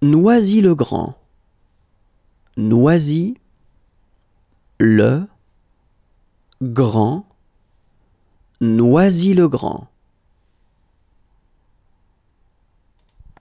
Noisy-le-Grand. Noisy le grand Noisy-le-Grand.